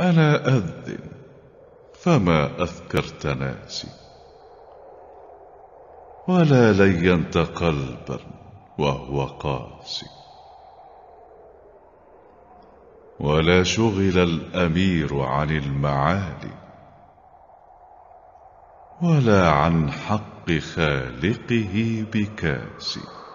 ألا أذن فما أذكرت ناسي ولا لينت قلبا وهو قاسي ولا شغل الأمير عن المعالي ولا عن حق خالقه بكاسي